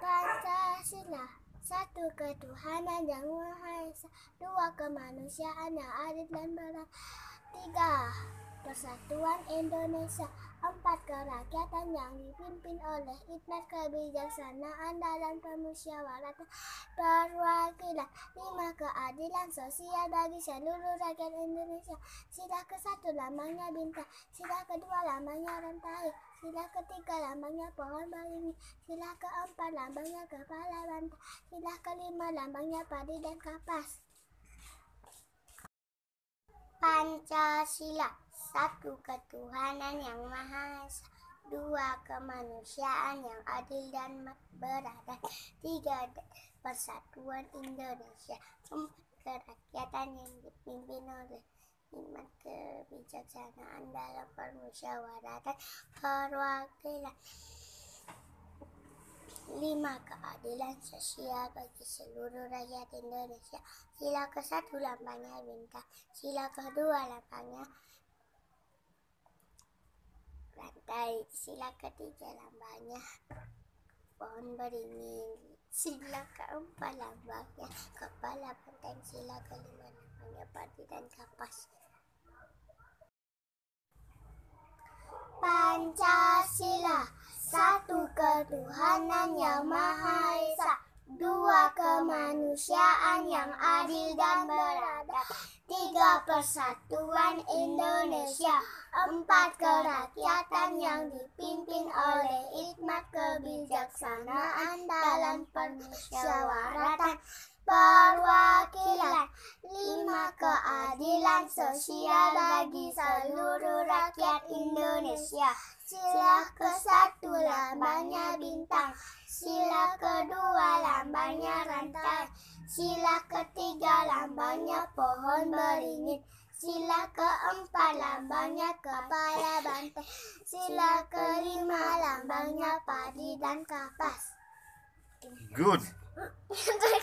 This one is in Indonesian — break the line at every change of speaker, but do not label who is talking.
Pancasila satu ketuhanan yang maha esa dua kemanusiaan yang adil dan beradab 3. Persatuan Indonesia 4. Kerakyatan yang dipimpin oleh hikmat kebijaksanaan dalam pemusyawaratan perwakilan 5. Keadilan sosial bagi seluruh rakyat Indonesia Sila ke satu lambangnya bintang Sila kedua lambangnya rentai Sila ketiga lambangnya pohon beringin, sila keempat lambangnya kepala bantang, sila kelima lambangnya padi dan kapas. Pancasila satu ketuhanan yang maha esa dua kemanusiaan yang adil dan beradab tiga persatuan Indonesia empat kerakyatan yang dipimpin oleh iman kebijaksanaan dalam permusyawaratan perwakilan Terima keadilan sosial bagi seluruh rakyat Indonesia. Sila ke satu lambangnya bintang, sila kedua lambangnya rantai sila ketiga lambangnya pohon beringin, sila keempat lambangnya kepala benteng, sila kelima lambangnya padi dan kapas. ketuhanan yang Maha Esa, dua kemanusiaan yang adil dan beradab, tiga persatuan Indonesia, empat kerakyatan yang dipimpin oleh hikmat kebijaksanaan dalam permusyawaratan perwakilan keadilan sosial bagi seluruh rakyat Indonesia. Sila ke satu lambangnya bintang, sila kedua lambangnya rantai, sila ketiga lambangnya pohon beringin, sila keempat lambangnya kepala banteng, sila kelima lambangnya padi dan kapas. Good.